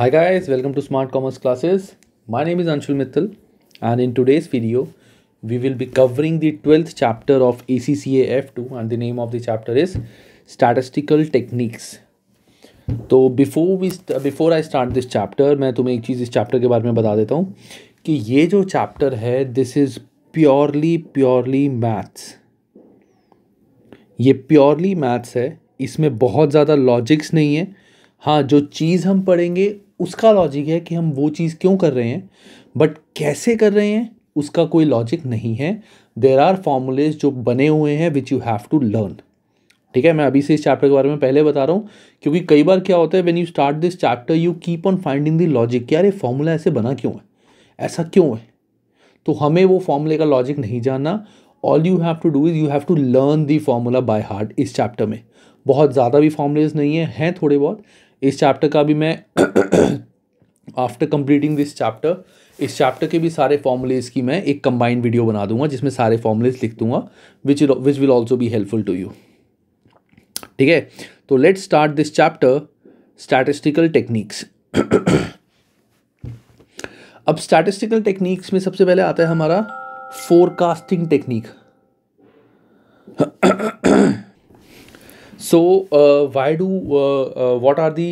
Hi guys, welcome to Smart Commerce Classes. My name is Anshul Mittal and in today's video, we will be covering the 12th chapter of ACCA F2 and the name of the chapter is Statistical Techniques. तो before we before I start this chapter, मैं तुम्हें एक चीज़ इस chapter के बारे में बता देता हूँ कि ये जो चैप्टर है this is purely purely maths ये प्योरली मैथ्स है इसमें बहुत ज़्यादा लॉजिक्स नहीं है हाँ जो चीज़ हम पढ़ेंगे उसका लॉजिक है कि हम वो चीज़ क्यों कर रहे हैं बट कैसे कर रहे हैं उसका कोई लॉजिक नहीं है देर आर फॉर्मूलेज जो बने हुए हैं which you have to learn ठीक है मैं अभी से इस चैप्टर के बारे में पहले बता रहा हूँ क्योंकि कई बार क्या होता है when you start this chapter you keep on finding the logic यार ये फॉर्मूला ऐसे बना क्यों है ऐसा क्यों है तो हमें वो फॉर्मूले का लॉजिक नहीं जानना all you have to do is you have to learn the formula by heart इस चैप्टर में बहुत ज़्यादा भी फॉर्मूलेज नहीं है हैं थोड़े बहुत इस चैप्टर का भी मैं आफ्टर कंप्लीटिंग दिस चैप्टर इस चैप्टर के भी सारे फॉर्मूलेज की मैं एक कंबाइंड वीडियो बना दूंगा जिसमें सारे फॉर्मूलेज लिख दूंगा which which will also be helpful to you ठीक है तो let's start this chapter statistical techniques अब स्टैटिस्टिकल टेक्निक्स में सबसे पहले आता है हमारा forecasting technique so why do what are the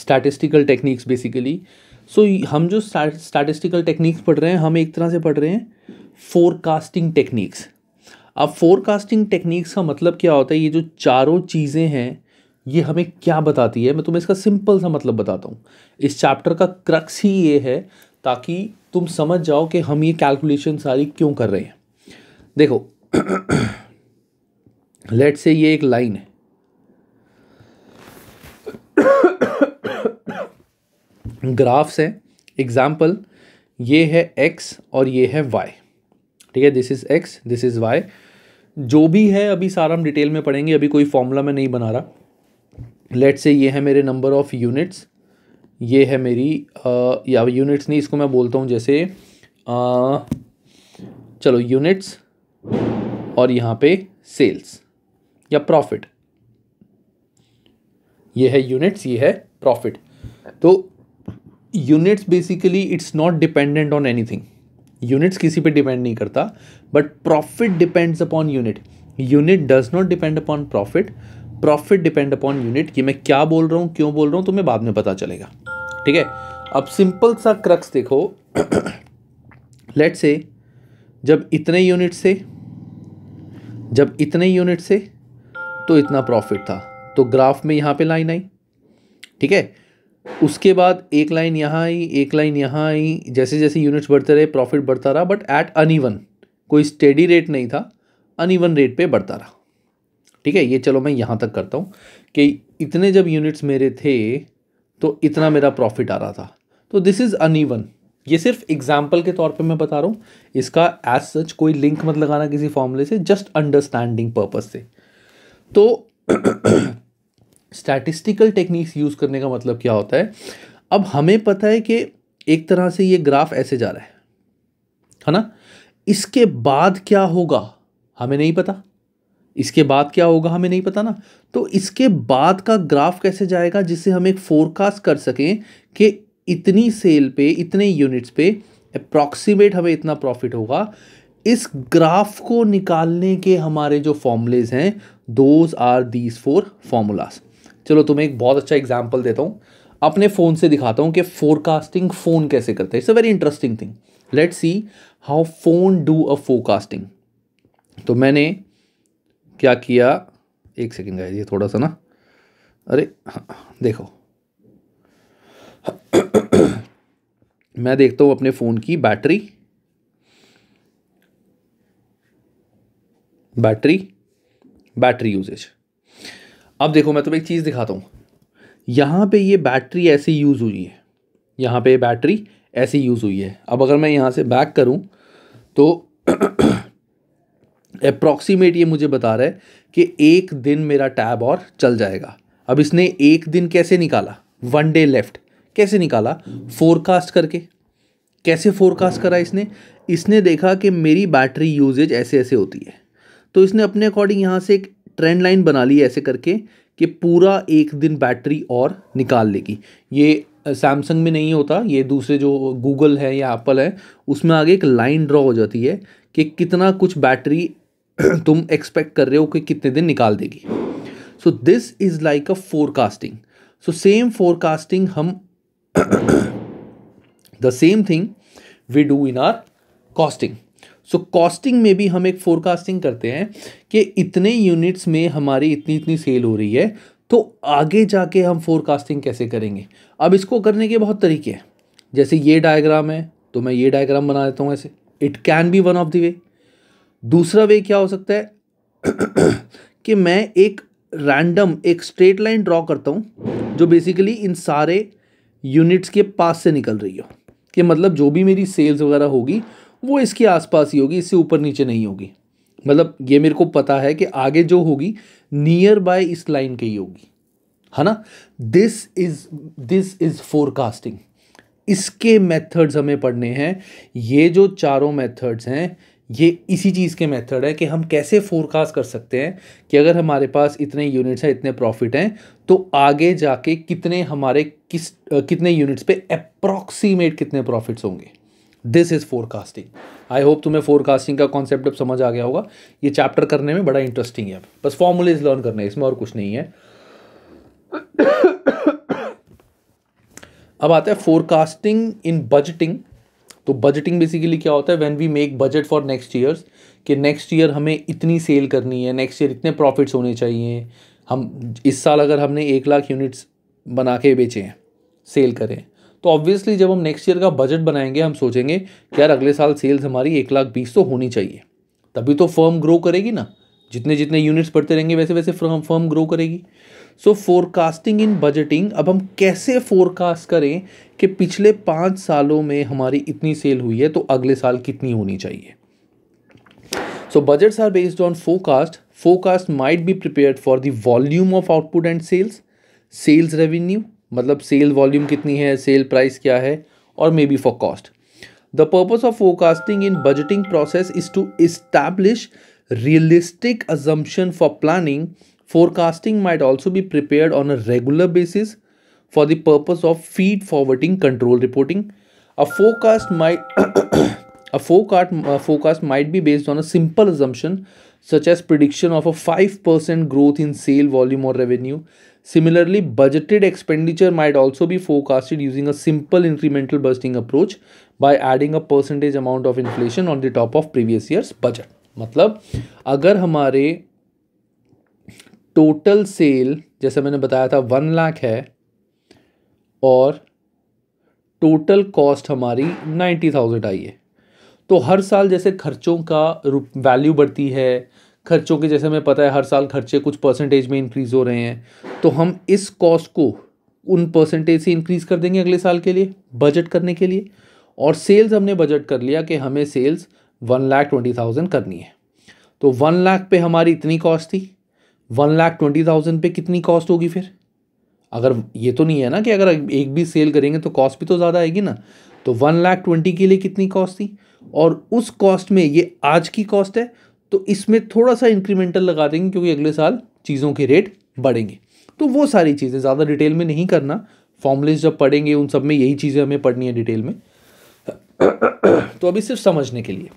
statistical techniques basically so हम जो स्टैटिस्टिकल टेक्निक्स पढ़ रहे हैं हम एक तरह से पढ़ रहे हैं फोरकास्टिंग टेक्निक्स अब फोरकास्टिंग टेक्निक्स का मतलब क्या होता है ये जो चारों चीज़ें हैं ये हमें क्या बताती है मैं तुम्हें इसका सिंपल सा मतलब बताता हूँ इस चैप्टर का क्रक्स ही ये है ताकि तुम समझ जाओ कि हम ये कैलकुलेशन सारी क्यों कर रहे हैं देखो लेट से ये एक लाइन है ग्राफ्स हैं एग्जाम्पल ये है एक्स और ये है वाई ठीक है this is X this is Y जो भी है अभी सारा हम डिटेल में पढ़ेंगे अभी कोई फॉर्मूला मैं नहीं बना रहा लेट से ये है मेरे नंबर ऑफ़ यूनिट्स ये है मेरी आ, या यूनिट्स नहीं इसको मैं बोलता हूँ जैसे आ, चलो यूनिट्स और यहाँ पे सेल्स या प्रॉफिट ये है यूनिट्स ये है प्रॉफिट तो units basically it's not dependent on anything units किसी पे डिपेंड नहीं करता but profit depends upon unit unit does not depend upon profit profit depend upon unit कि मैं क्या बोल रहा हूँ क्यों बोल रहा हूँ तुम्हें बाद में पता चलेगा ठीक है अब सिंपल सा क्रक्स देखो लेट से जब इतने यूनिट से जब इतने यूनिट से तो इतना प्रॉफिट था तो ग्राफ में यहाँ पे लाइन आई ठीक है उसके बाद एक लाइन यहाँ आई एक लाइन यहाँ आई जैसे जैसे यूनिट्स बढ़ते रहे प्रॉफिट बढ़ता रहा बट एट अनइवन कोई स्टेडी रेट नहीं था अनइवन रेट पे बढ़ता रहा ठीक है ये चलो मैं यहाँ तक करता हूँ कि इतने जब यूनिट्स मेरे थे तो इतना मेरा प्रॉफिट आ रहा था तो दिस इज़ अनइवन ये सिर्फ एग्जाम्पल के तौर पे मैं बता रहा हूँ इसका एज सच कोई लिंक मत लगाना किसी फॉर्मूले से जस्ट अंडरस्टैंडिंग पर्पज से तो स्टैटिस्टिकल टेक्निक्स यूज़ करने का मतलब क्या होता है अब हमें पता है कि एक तरह से ये ग्राफ ऐसे जा रहा है है ना इसके बाद क्या होगा हमें नहीं पता इसके बाद क्या होगा हमें नहीं पता ना तो इसके बाद का ग्राफ कैसे जाएगा जिससे हम एक फोरकास्ट कर सकें कि इतनी सेल पे इतने यूनिट्स पे अप्रॉक्सीमेट हमें इतना प्रॉफिट होगा इस ग्राफ को निकालने के हमारे जो फॉर्मूलेज हैं those are these four formulas चलो तुम्हें एक बहुत अच्छा एग्जाम्पल देता हूँ अपने फ़ोन से दिखाता हूँ कि फोरकास्टिंग फ़ोन कैसे करते हैं it's a very interesting thing let see how phone do a forecasting तो मैंने क्या किया एक सेकेंड गाय ये थोड़ा सा ना अरे हाँ, देखो मैं देखता हूँ अपने फ़ोन की बैटरी बैटरी बैटरी यूजेज अब देखो मैं तुम्हें एक चीज़ दिखाता हूँ यहाँ पे ये बैटरी ऐसे यूज़ हुई है यहाँ पे बैटरी ऐसे यूज़ हुई है अब अगर मैं यहाँ से बैक करूँ तो अप्रॉक्सीमेट ये मुझे बता रहा है कि एक दिन मेरा टैब और चल जाएगा अब इसने एक दिन कैसे निकाला वन डे लेफ्ट कैसे निकाला फोरकास्ट करके कैसे फोरकास्ट करा इसने इसने देखा कि मेरी बैटरी यूजेज ऐसे ऐसे होती है तो इसने अपने अकॉर्डिंग यहाँ से एक ट्रेंड लाइन बना ली है ऐसे करके कि पूरा एक दिन बैटरी और निकाल लेगी ये सैमसंग में नहीं होता ये दूसरे जो गूगल है या एप्पल है उसमें आगे एक लाइन ड्रॉ हो जाती है कि कितना कुछ बैटरी तुम एक्सपेक्ट कर रहे हो कि कितने दिन निकाल देगी so this is like a forecasting so same forecasting हम the same thing we do in our costing so costing में भी हम एक फोरकास्टिंग करते हैं कि इतने यूनिट्स में हमारी इतनी इतनी सेल हो रही है तो आगे जाके हम फोरकास्टिंग कैसे करेंगे अब इसको करने के बहुत तरीके हैं जैसे ये डायग्राम है तो मैं ये डायग्राम बना देता हूँ ऐसे it can be one of the way दूसरा वे क्या हो सकता है कि मैं एक रैंडम एक स्ट्रेट लाइन ड्रॉ करता हूँ जो बेसिकली इन सारे यूनिट्स के पास से निकल रही हो कि मतलब जो भी मेरी सेल्स वगैरह होगी वो इसके आसपास ही होगी इससे ऊपर नीचे नहीं होगी मतलब ये मेरे को पता है कि आगे जो होगी नियर बाय इस लाइन के ही होगी है ना this is this is forecasting इसके मेथड्स हमें पढ़ने हैं ये जो चारों मेथड्स हैं ये इसी चीज़ के मेथड है कि हम कैसे फोरकास्ट कर सकते हैं कि अगर हमारे पास इतने यूनिट्स हैं इतने प्रॉफिट हैं तो आगे जाके कितने हमारे किस कितने यूनिट्स पे अप्रॉक्सीमेट कितने प्रॉफिट्स होंगे this is forecasting I hope तुम्हें फोरकास्टिंग का कॉन्सेप्ट अब समझ आ गया होगा ये चैप्टर करने में बड़ा इंटरेस्टिंग है बस फॉर्मूलेज लर्न करना है इसमें और कुछ नहीं है अब आता है फोरकास्टिंग इन बजटिंग तो बजटिंग बेसिकली क्या होता है when we make budget for next years कि नेक्स्ट ईयर हमें इतनी सेल करनी है नेक्स्ट ईयर इतने प्रॉफिट्स होने चाहिए हम इस साल अगर हमने एक लाख यूनिट्स बना के बेचे हैं सेल करें तो ऑब्वियसली जब हम नेक्स्ट ईयर का बजट बनाएंगे हम सोचेंगे कि यार अगले साल सेल्स हमारी एक लाख बीस तो होनी चाहिए तभी तो फर्म ग्रो करेगी ना जितने जितने यूनिट्स बढ़ते रहेंगे वैसे वैसे फर्म फर्म ग्रो करेगी सो फोरकास्टिंग इन बजटिंग अब हम कैसे फोरकास्ट करें कि पिछले पाँच सालों में हमारी इतनी सेल हुई है तो अगले साल कितनी होनी चाहिए so budgets are based on forecast forecast might be prepare for the volume of output and sales sales revenue मतलब सेल वॉल्यूम कितनी है सेल प्राइस क्या है और may be for cost the purpose of forecasting in budgeting process is to establish realistic assumption for planning forecasting might also be prepare on a regular basis for the purpose of feed forwarding control reporting a forecast might a forecast forecast might be based on a simple assumption such as prediction of a five percent growth in sale volume और revenue Similarly, budgeted expenditure might also be forecasted using a simple incremental budgeting approach by adding a percentage amount of inflation on the top of previous year's budget. मतलब अगर हमारे total sale जैसे मैंने बताया था one lakh है और total cost हमारी नाइन्टी थाउजेंड आई है तो हर साल जैसे खर्चों का वैल्यू बढ़ती है खर्चों के जैसे हमें पता है हर साल खर्चे कुछ परसेंटेज में इंक्रीज़ हो रहे हैं तो हम इस कॉस्ट को उन परसेंटेज से इंक्रीज़ कर देंगे अगले साल के लिए बजट करने के लिए और सेल्स हमने बजट कर लिया कि हमें sales one lakh twenty thousand करनी है तो वन लाख पे हमारी इतनी कॉस्ट थी वन लाख ट्वेंटी थाउजेंड पे कितनी कॉस्ट होगी फिर अगर ये तो नहीं है ना कि अगर एक भी सेल करेंगे तो कॉस्ट भी तो ज़्यादा आएगी ना तो वन लाख ट्वेंटी के लिए कितनी कॉस्ट थी और उस कॉस्ट में ये आज की कॉस्ट है तो इसमें थोड़ा सा इंक्रीमेंटल लगा देंगे क्योंकि अगले साल चीज़ों के रेट बढ़ेंगे तो वो सारी चीज़ें ज़्यादा डिटेल में नहीं करना फॉर्मुलेस जब पढ़ेंगे उन सब में यही चीज़ें हमें पढ़नी है डिटेल में तो अभी सिर्फ समझने के लिए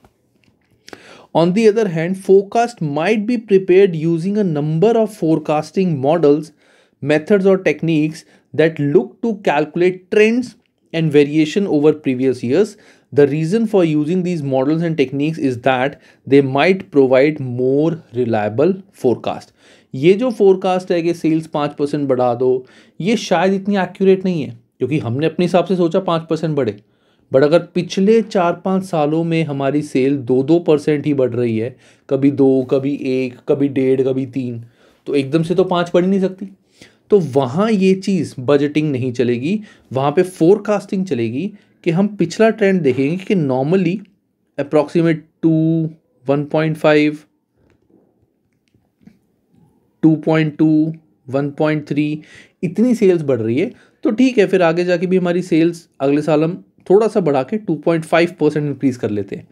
on the other hand forecast might be prepare using a number of forecasting models methods और techniques that look to calculate trends and variation over previous years. The reason for using these models and techniques is that they might provide more reliable forecast. ये जो forecast है कि sales पाँच percent बढ़ा दो ये शायद इतनी accurate नहीं है क्योंकि हमने अपने हिसाब से सोचा पाँच परसेंट बढ़े बट अगर पिछले चार पाँच सालों में हमारी सेल दो दो परसेंट ही बढ़ रही है कभी दो कभी एक कभी डेढ़ कभी तीन तो एकदम से तो पाँच बढ़ ही नहीं सकती तो वहाँ ये चीज़ बजटिंग नहीं चलेगी वहाँ पे फोरकास्टिंग चलेगी कि हम पिछला ट्रेंड देखेंगे कि normally approximate to one point five two point two one point three इतनी सेल्स बढ़ रही है तो ठीक है फिर आगे जाके भी हमारी सेल्स अगले साल हम थोड़ा सा बढ़ा के two point five percent increase कर लेते हैं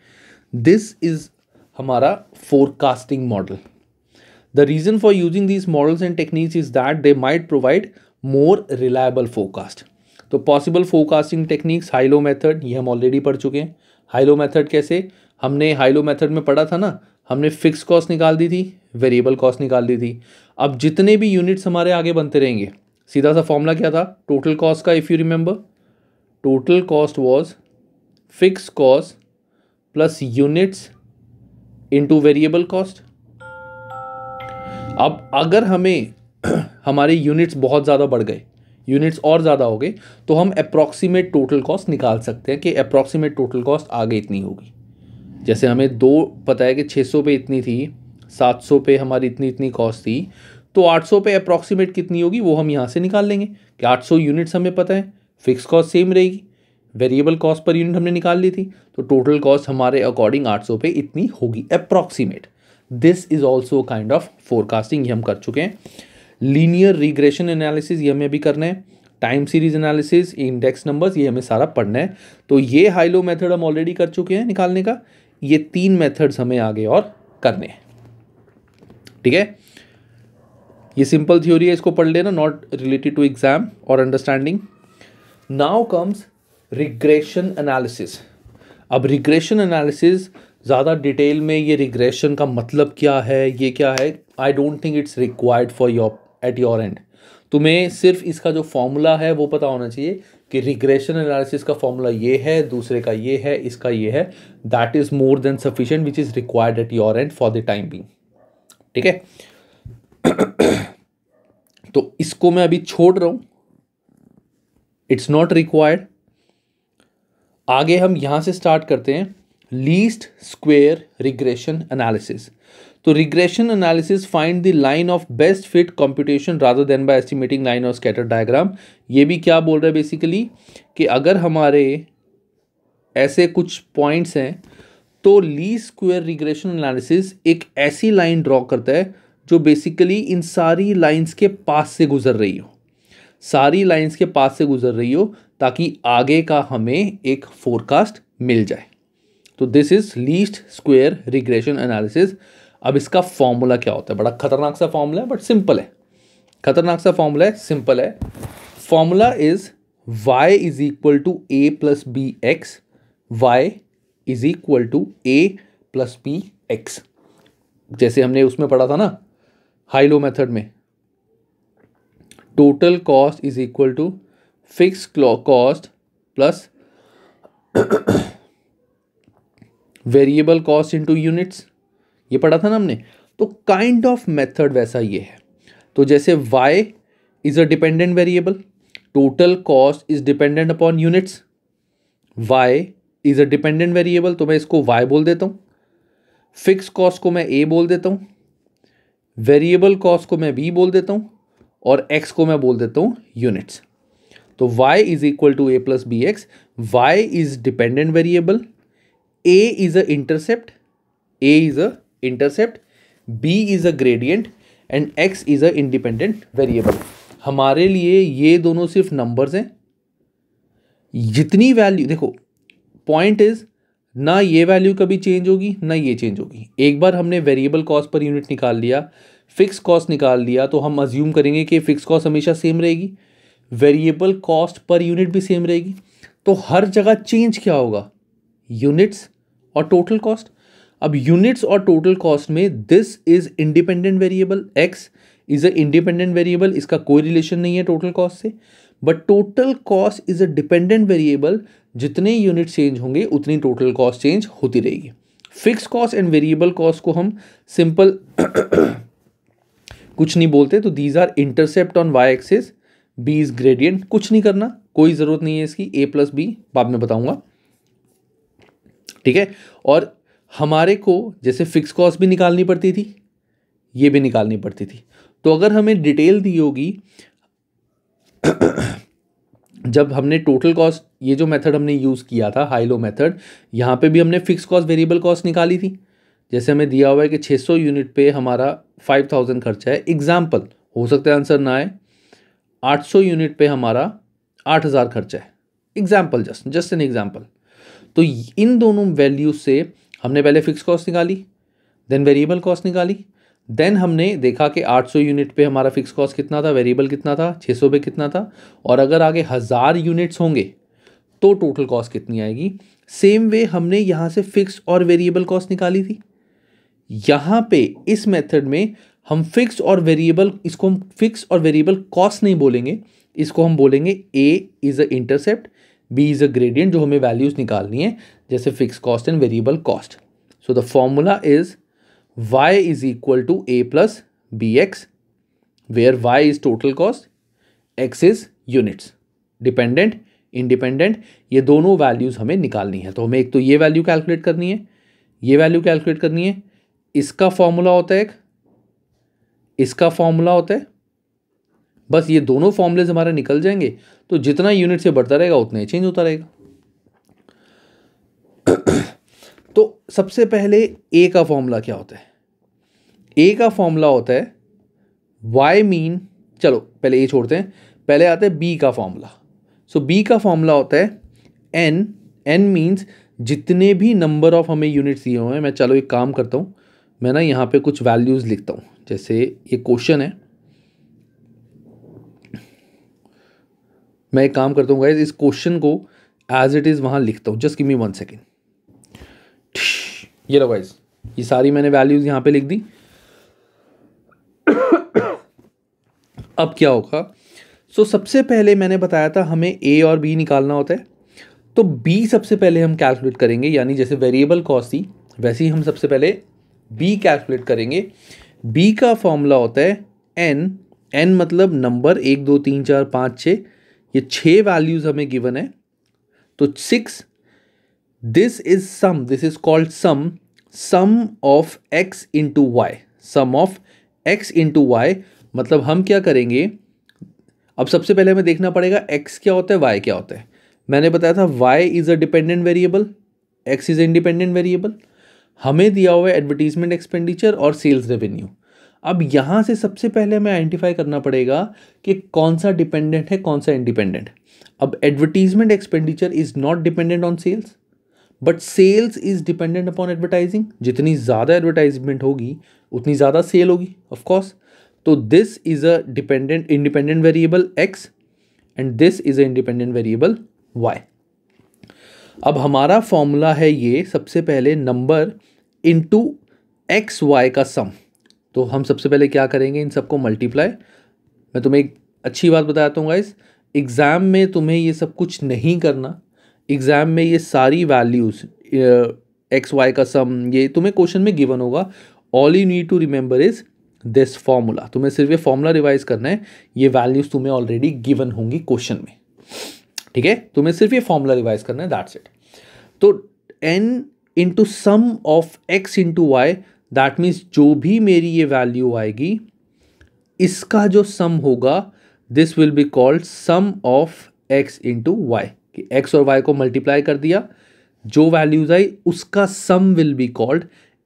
दिस इज़ हमारा forecasting model The reason for using these models and techniques is that they might provide more reliable forecast. तो possible forecasting techniques high low method ये हम ऑलरेडी पढ़ चुके हैं हाइलो मेथड कैसे हमने हाइलो method में पढ़ा था ना हमने फिक्स कॉस्ट निकाल दी थी वेरिएबल कॉस्ट निकाल दी थी अब जितने भी यूनिट्स हमारे आगे बनते रहेंगे सीधा सा फॉर्मूला क्या था टोटल कॉस्ट का if you remember total cost was fix cost plus units into variable cost अब अगर हमें हमारे यूनिट्स बहुत ज़्यादा बढ़ गए यूनिट्स और ज़्यादा हो गए तो हम अप्रॉक्सीमेट टोटल कॉस्ट निकाल सकते हैं कि अप्रॉक्सीमेट टोटल कॉस्ट आगे इतनी होगी जैसे हमें दो पता है कि 600 पे इतनी थी 700 पे हमारी इतनी इतनी कॉस्ट थी तो 800 पे अप्रॉक्सीमेट कितनी होगी वो हम यहाँ से निकाल लेंगे कि 800 यूनिट्स हमें पता है फिक्स कॉस्ट सेम रहेगी वेरिएबल कॉस्ट पर यूनिट हमने निकाल ली थी तो टोटल कॉस्ट हमारे अकॉर्डिंग 800 पे इतनी होगी approximate this is also kind of forecasting ये हम कर चुके हैं लीनियर रिग्रेशन एनालिसिस ये हमें भी करना है time series analysis index numbers ये हमें सारा पढ़ना है तो ये हाईलो मेथड हम ऑलरेडी कर चुके हैं निकालने का ये तीन मेथड्स हमें आगे और करने हैं ठीक है ये सिंपल थ्योरी है इसको पढ़ लेना नॉट रिलेटेड टू एग्जाम और understanding now comes regression analysis अब रिग्रेशन एनालिसिस ज़्यादा डिटेल में ये रिग्रेशन का मतलब क्या है ये क्या है I don't think it's required for your at your end तुम्हें सिर्फ इसका जो फॉर्मूला है वो पता होना चाहिए कि रिग्रेशन एनालिसिस का फॉर्मूला ये है दूसरे का ये है इसका ये है that is more than sufficient which is required at your end for the time being ठीक है तो इसको मैं अभी छोड़ रहा हूँ इट्स नॉट रिक्वायर्ड आगे हम यहाँ से स्टार्ट करते हैं लीस्ट स्क्वेयर रिग्रेशन एनालिसिस तो regression analysis find the line of best fit competition rather than by estimating line of scatter diagram ये भी क्या बोल रहा है बेसिकली कि अगर हमारे ऐसे कुछ पॉइंट्स हैं तो ली स्क्वेयर रिग्रेशन एनालिसिस एक ऐसी लाइन ड्रॉ करता है जो बेसिकली इन सारी लाइंस के पास से गुजर रही हो सारी लाइंस के पास से गुजर रही हो ताकि आगे का हमें एक फोरकास्ट मिल जाए तो this is least square regression analysis अब इसका फॉर्मूला क्या होता है बड़ा खतरनाक सा फॉर्मूला है बट सिंपल है खतरनाक सा फॉर्मूला है सिंपल है formula is y is equal to A plus B X Y is equal to A plus B X जैसे हमने उसमें पढ़ा था ना हाई लो मेथड में total cost is equal to fix cost plus variable cost into units ये पढ़ा था ना हमने तो काइंड ऑफ मेथड वैसा ये है तो जैसे Y is a dependent variable total cost is dependent upon units Y is a dependent variable तो मैं इसको वाई बोल देता हूँ फिक्स कॉस्ट को मैं ए बोल देता हूँ वेरिएबल कॉस्ट को मैं बी बोल देता हूँ और एक्स को मैं बोल देता हूँ यूनिट्स तो Y is equal to A plus B X Y is dependent variable A is a intercept A is a intercept B is a gradient and X is a independent variable हमारे लिए ये दोनों सिर्फ numbers हैं जितनी value देखो point is ना ये वैल्यू कभी चेंज होगी ना ये चेंज होगी एक बार हमने वेरिएबल कॉस्ट पर यूनिट निकाल लिया फिक्स कॉस्ट निकाल लिया तो हम अज्यूम करेंगे कि फिक्स कॉस्ट हमेशा सेम रहेगी वेरिएबल कॉस्ट पर यूनिट भी सेम रहेगी तो हर जगह चेंज क्या होगा यूनिट्स और टोटल कॉस्ट अब यूनिट्स और टोटल कॉस्ट में this is independent variable X is a independent variable इसका कोई रिलेशन नहीं है टोटल कॉस्ट से but total cost is a dependent variable जितने यूनिट चेंज होंगे उतनी टोटल कॉस्ट चेंज होती रहेगी fix cost and variable cost को हम सिंपल कुछ नहीं बोलते तो these are intercept on Y axis B is gradient कुछ नहीं करना कोई ज़रूरत नहीं है इसकी ए प्लस बी बाद में बताऊंगा ठीक है और हमारे को जैसे फिक्स कॉस्ट भी निकालनी पड़ती थी ये भी निकालनी पड़ती थी तो अगर हमें डिटेल दी होगी जब हमने टोटल कॉस्ट ये जो मेथड हमने यूज़ किया था हाई लो मेथड यहाँ पे भी हमने फिक्स कॉस्ट वेरिएबल कॉस्ट निकाली थी जैसे हमें दिया हुआ है कि 600 यूनिट पे हमारा 5000 खर्चा है एग्जाम्पल हो सकता है आंसर ना आए 800 यूनिट पे हमारा 8000 खर्चा है example just just an example तो इन दोनों वैल्यू से हमने पहले फिक्स कॉस्ट निकाली देन वेरिएबल कॉस्ट निकाली देन हमने देखा कि 800 यूनिट पे हमारा फिक्स कॉस्ट कितना था वेरिएबल कितना था 600 पे कितना था और अगर आगे हज़ार यूनिट्स होंगे तो टोटल कॉस्ट कितनी आएगी सेम वे हमने यहाँ से फिक्स और वेरिएबल कॉस्ट निकाली थी यहाँ पे इस मेथड में हम फिक्स और वेरिएबल इसको हम फिक्स और वेरिएबल कॉस्ट नहीं बोलेंगे इसको हम बोलेंगे A is a intercept B is a gradient जो हमें वैल्यूज़ निकालनी है जैसे fix cost and variable cost so the formula is Y is equal to A plus B X where Y is total cost X is units dependent independent ये दोनों values हमें निकालनी है तो हमें एक तो ये वैल्यू कैलकुलेट करनी है ये वैल्यू कैलकुलेट करनी है इसका फॉर्मूला होता है एक इसका फॉर्मूला होता है बस ये दोनों फॉर्मूलेज हमारे निकल जाएंगे तो जितना यूनिट से बढ़ता रहेगा उतना ही चेंज होता रहेगा तो सबसे पहले ए का फॉर्मूला क्या होता है ए का फॉर्मूला होता है वाई मीन चलो पहले ए छोड़ते हैं पहले आता है बी का फॉर्मूला सो बी का फॉर्मूला होता है एन एन मीन्स जितने भी नंबर ऑफ हमें यूनिट्स दिए हुए हैं मैं चलो एक काम करता हूँ मैं ना यहाँ पे कुछ वैल्यूज़ लिखता हूँ जैसे ये क्वेश्चन है मैं एक काम करता हूँ गाइज इस क्वेश्चन को एज इट इज़ वहाँ लिखता हूँ just give me one second ये लो गाइज ये सारी मैंने वैल्यूज़ यहाँ पे लिख दी अब क्या होगा सो so, सबसे पहले मैंने बताया था हमें ए और बी निकालना होता है तो बी सबसे पहले हम कैलकुलेट करेंगे यानी जैसे वेरिएबल कॉस्ट थी वैसे ही हम सबसे पहले बी कैलकुलेट करेंगे बी का फॉर्मूला होता है एन एन मतलब नंबर एक दो तीन चार पाँच छः ये छह वैल्यूज़ हमें गिवन है तो six this is sum this is called sum sum of X into Y sum of X into Y मतलब हम क्या करेंगे अब सबसे पहले हमें देखना पड़ेगा एक्स क्या होता है वाई क्या होता है मैंने बताया था Y is a dependent variable X is independent variable हमें दिया हुआ है एडवर्टीजमेंट एक्सपेंडिचर और सेल्स रेवेन्यू अब यहाँ से सबसे पहले हमें आइडेंटिफाई करना पड़ेगा कि कौन सा डिपेंडेंट है कौन सा इंडिपेंडेंट अब advertisement expenditure is not dependent on sales but sales is dependent upon advertising जितनी ज़्यादा एडवर्टाइजमेंट होगी उतनी ज़्यादा सेल होगी ऑफकोर्स तो this is a dependent independent variable X and this is a independent variable Y अब हमारा फॉर्मूला है ये सबसे पहले नंबर इंटू एक्स वाई का सम तो हम सबसे पहले क्या करेंगे इन सबको मल्टीप्लाई मैं तुम्हें एक अच्छी बात बताता हूँ गाइस एग्ज़ाम में तुम्हें ये सब कुछ नहीं करना एग्ज़ाम में ये सारी वैल्यूज़ एक्स वाई का सम ये तुम्हें क्वेश्चन में गिवन होगा all you need to remember is this formula तुम्हें सिर्फ ये फॉर्मूला रिवाइज करना है ये वैल्यूज़ तुम्हें ऑलरेडी गिवन होंगी क्वेश्चन में ठीक है तुम्हें सिर्फ ये फॉर्मूला रिवाइज करना है दैट्स इट तो N into sum of X into Y that means जो भी मेरी ये वैल्यू आएगी इसका जो सम होगा this will be called sum of X into Y कि एक्स और वाई को मल्टीप्लाई कर दिया जो वैल्यूज आई उसका sum will be called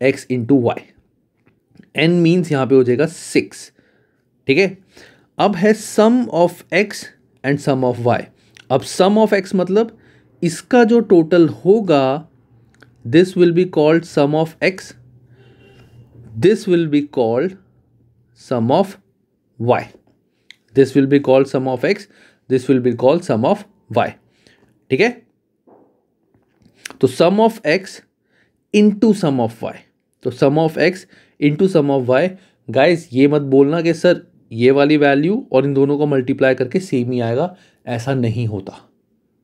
X into Y N means यहाँ पे हो जाएगा सिक्स ठीक है अब है sum of X and sum of Y अब सम ऑफ एक्स मतलब इसका जो टोटल होगा this will be called sum of X this will be called sum of y. This will be called sum of x. This will be called sum of y. ठीक है तो sum of x into sum of y तो sum of x into sum of y guys ये मत बोलना कि sir ये वाली वैल्यू और इन दोनों को मल्टीप्लाई करके सेम ही आएगा ऐसा नहीं होता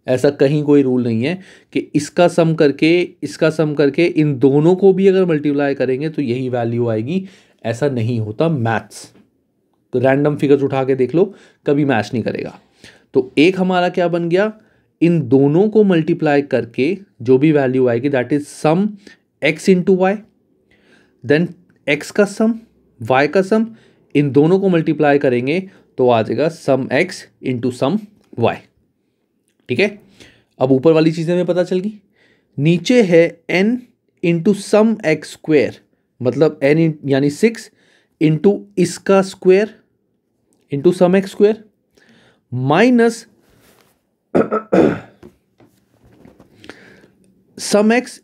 ऐसा कहीं कोई रूल नहीं है कि इसका सम करके इसका सम करके इन दोनों को भी अगर मल्टीप्लाई करेंगे तो यही वैल्यू आएगी ऐसा नहीं होता मैथ्स तो रैंडम फिगर्स उठा के देख लो कभी मैच नहीं करेगा तो एक हमारा क्या बन गया इन दोनों को मल्टीप्लाई करके जो भी वैल्यू आएगी that is sum X into Y then X का सम वाई का सम इन दोनों को मल्टीप्लाई करेंगे तो आ जाएगा sum X into sum Y ठीक है अब ऊपर वाली चीज़ें हमें पता चल गई नीचे है N into sum X square मतलब एन यानी सिक्स इंटू इसका square into sum X square minus sum X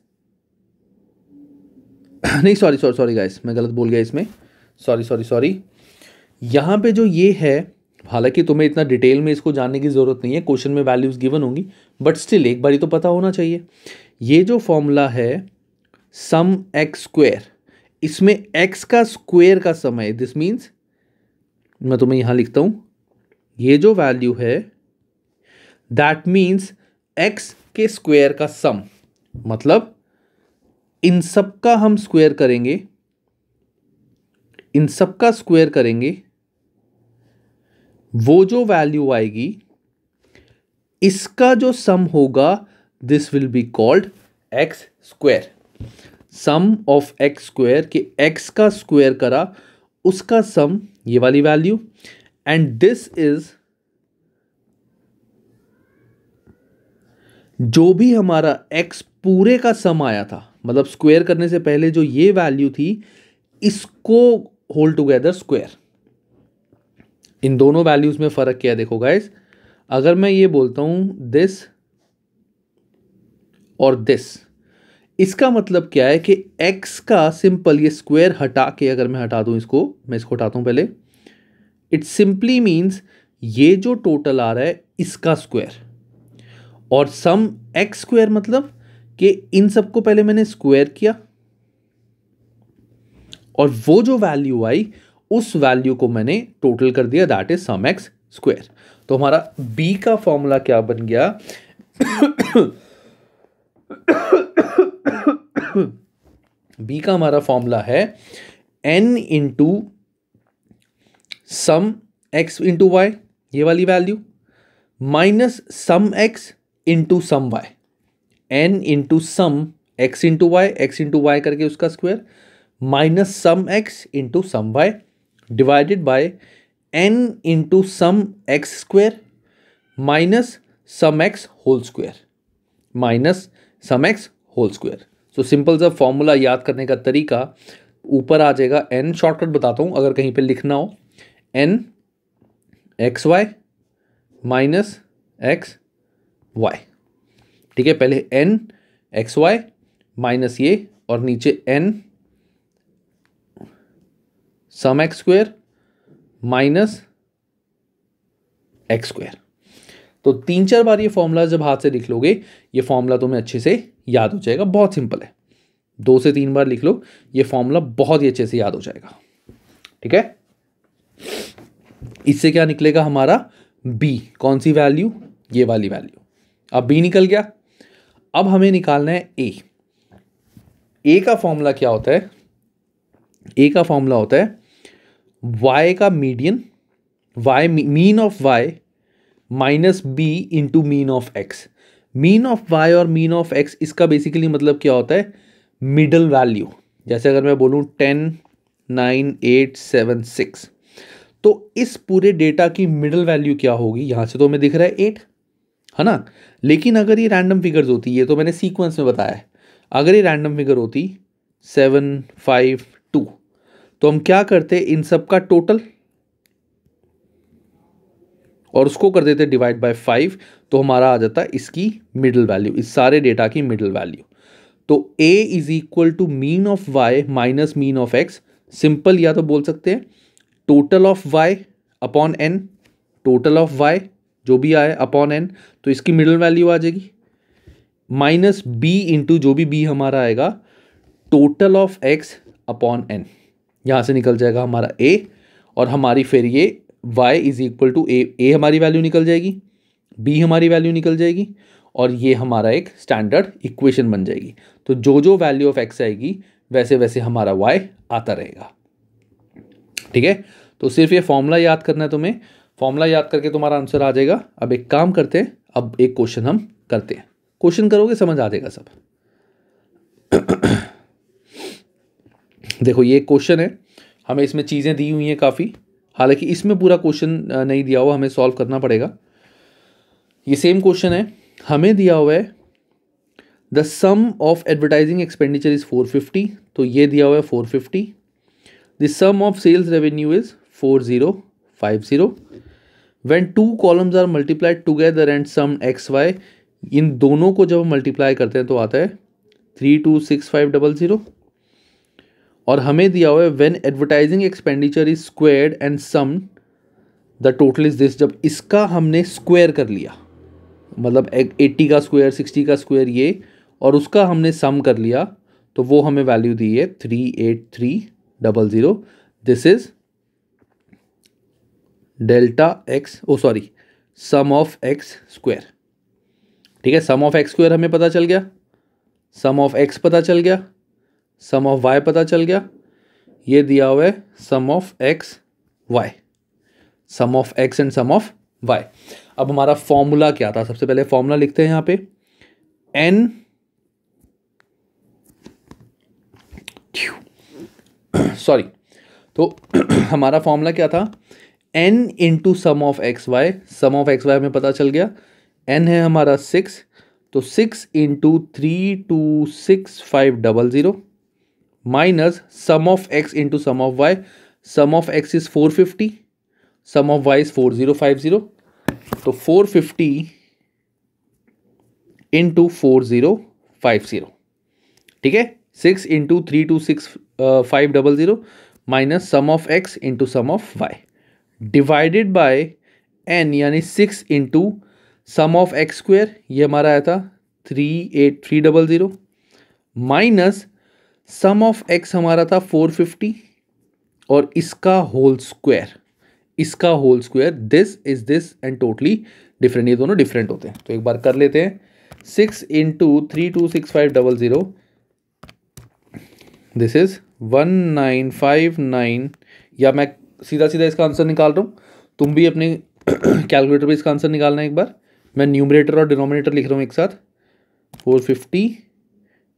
नहीं सॉरी सॉरी सॉरी गाइस मैं गलत बोल गया इसमें सॉरी सॉरी सॉरी यहां पे जो ये है हालांकि तुम्हें इतना डिटेल में इसको जानने की ज़रूरत नहीं है क्वेश्चन में वैल्यूज़ गिवन होंगी बट स्टिल एक बारी तो पता होना चाहिए ये जो फॉर्मूला है सम एक्स स्क्वेयर इसमें एक्स का स्क्वेयर का सम है दिस मीन्स मैं तुम्हें यहां लिखता हूं ये जो वैल्यू है दैट मीन्स एक्स के स्क्वेयर का सम मतलब इन सब का हम स्क्वेयर करेंगे इन सब का स्क्वेयर करेंगे वो जो वैल्यू आएगी इसका जो सम होगा this will be called X square sum of X square के एक्स का स्क्वेयर करा उसका सम ये वाली वैल्यू एंड दिस इज जो भी हमारा एक्स पूरे का सम आया था मतलब स्क्वायर करने से पहले जो ये वैल्यू थी इसको होल्ड टुगेदर स्क्वायर इन दोनों वैल्यूज़ में फ़र्क क्या है देखो गाइस अगर मैं ये बोलता हूं दिस और दिस इसका मतलब क्या है कि एक्स का सिंपल ये स्क्वायर हटा के अगर मैं हटा दूं इसको मैं इसको हटाता हूं पहले इट सिंपली मीन्स ये जो टोटल आ रहा है इसका स्क्वायर और सम एक्स स्क्वायर मतलब कि इन सबको पहले मैंने स्क्वायर किया और वो जो वैल्यू आई उस वैल्यू को मैंने टोटल कर दिया that is sum X square तो हमारा बी का फॉर्मूला क्या बन गया बी का हमारा फॉर्मूला है N into sum X into Y ये वाली value minus sum X into sum Y N into sum X into Y X into Y करके उसका square minus sum X into sum Y divided by N into sum X square minus sum X whole square minus sum X whole square so simple सा formula याद करने का तरीका ऊपर आ जाएगा N shortcut बताता हूँ अगर कहीं पे लिखना हो N X Y minus X Y ठीक है पहले एन एक्स वाई माइनस ये और नीचे N sum X square minus X square तो तीन चार बार ये फॉर्मूला जब हाथ से लिख लोगे ये फॉर्मूला तुम्हें अच्छे से याद हो जाएगा बहुत सिंपल है दो से तीन बार लिख लो ये फॉर्मूला बहुत ही अच्छे से याद हो जाएगा ठीक है इससे क्या निकलेगा हमारा बी कौन सी वैल्यू ये वाली वैल्यू अब बी निकल गया अब हमें निकालना है ए ए का फॉर्मूला क्या होता है ए का फॉर्मूला होता है वाई का median Y mean of Y minus B into mean of X mean of Y और मीन ऑफ एक्स इसका बेसिकली मतलब क्या होता है मिडल वैल्यू जैसे अगर मैं बोलूँ ten nine eight seven six तो इस पूरे डेटा की मिडल वैल्यू क्या होगी यहाँ से तो हमें दिख रहा है एट है ना लेकिन अगर ये रैंडम फिगर्स होती ये तो मैंने सीक्वेंस में बताया है अगर ये रैंडम फिगर होती सेवन फाइव टू तो हम क्या करते इन सब का टोटल और उसको कर देते डिवाइड बाय फाइव तो हमारा आ जाता है इसकी मिडल वैल्यू इस सारे डेटा की मिडल वैल्यू तो A is equal to mean of Y minus mean of X simple या तो बोल सकते हैं total of Y upon N total of Y जो भी आए अपॉन एन तो इसकी मिडल वैल्यू आ जाएगी माइनस बी इंटू जो भी बी हमारा आएगा total of X upon N यहाँ से निकल जाएगा हमारा ए और हमारी फिर ये y is equal to A A हमारी वैल्यू निकल जाएगी b हमारी वैल्यू निकल जाएगी और ये हमारा एक स्टैंडर्ड इक्वेशन बन जाएगी तो जो जो वैल्यू ऑफ x आएगी वैसे वैसे हमारा y आता रहेगा ठीक है तो सिर्फ ये फॉर्मूला याद करना है तुम्हें फॉर्मूला याद करके तुम्हारा आंसर आ जाएगा अब एक काम करते हैं अब एक क्वेश्चन हम करते हैं क्वेश्चन करोगे समझ आ जाएगा सब देखो ये क्वेश्चन है हमें इसमें चीज़ें दी हुई हैं काफ़ी हालांकि इसमें पूरा क्वेश्चन नहीं दिया हुआ हमें सॉल्व करना पड़ेगा ये सेम क्वेश्चन है हमें दिया हुआ है the sum of advertising expenditure is four fifty तो ये दिया हुआ है four fifty the sum of sales revenue is four zero five zero when two columns are multiply together and sum X Y इन दोनों को जब हम मल्टीप्लाई करते हैं तो आता है three two six five double zero और हमें दिया हुआ है when advertising expenditure is squared and sum the total is this जब इसका हमने स्क्वेयर कर लिया मतलब एट्टी का स्क्वायर सिक्सटी का स्क्वायर ये और उसका हमने सम कर लिया तो वो हमें वैल्यू दी है three eight three double zero this is delta X oh sorry sum of X square ठीक है सम ऑफ एक्स स्क्वायर हमें पता चल गया सम ऑफ एक्स पता चल गया सम ऑफ वाई पता चल गया ये दिया हुआ है sum of X Y sum of X and sum of Y अब हमारा फॉर्मूला क्या था सबसे पहले फॉर्मूला लिखते हैं यहाँ पे एन सॉरी तो हमारा फॉर्मूला क्या था N into sum of X Y sum of X Y हमें पता चल गया एन है हमारा सिक्स तो six into three two six five double zero minus sum of X into sum of Y sum of X is four fifty sum of Y is four zero five zero तो four fifty into four zero five zero ठीक है six into three two six five double zero minus sum of X into sum of Y divided by N यानी six into sum of X square ये हमारा आया था three eight three double zero minus sum of X हमारा था four fifty और इसका whole square इसका whole square this is this and totally different ये दोनों डिफरेंट होते हैं तो एक बार कर लेते हैं six into three two six five double zero this is one nine five nine या मैं सीधा सीधा इसका आंसर निकाल रहा हूँ तुम भी अपने कैलकुलेटर पे इसका आंसर निकालना है एक बार मैं न्यूमरेटर और डिनोमिनेटर लिख रहा हूँ एक साथ four fifty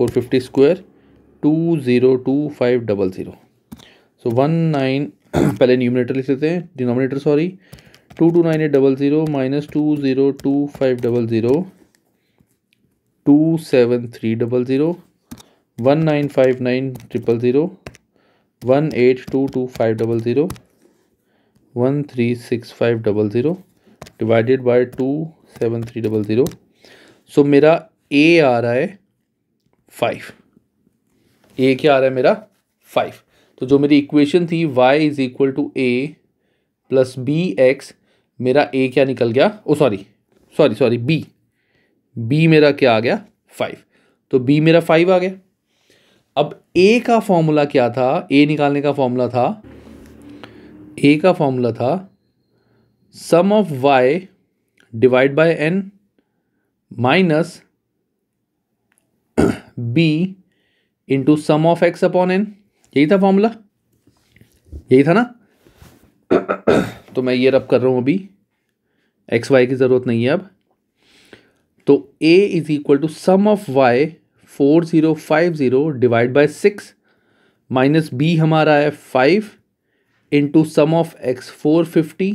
four fifty square two zero two five double zero so one nine पहले न्यूमिनेटर लिख लेते हैं denominator sorry two two nine eight double zero minus two zero two five double zero two seven three double zero one nine five nine triple zero one eight two two five double zero one three six five double zero divided by two seven three double zero सो मेरा A आ रहा है five ए क्या आ रहा है मेरा five तो जो मेरी इक्वेशन थी Y is equal to A plus B X मेरा ए क्या निकल गया oh sorry sorry sorry B B मेरा क्या आ गया फाइव तो बी मेरा फाइव आ गया अब ए का फॉर्मूला क्या था ए निकालने का फॉर्मूला था ए का फॉर्मूला था sum of Y divide by N minus B into sum of X upon N यही था फॉर्मूला यही था ना तो मैं ये रब कर रहा हूँ अभी एक्स वाई की ज़रूरत नहीं है अब तो A is equal to sum of Y four zero five zero divide by six minus B हमारा है five into sum of X four fifty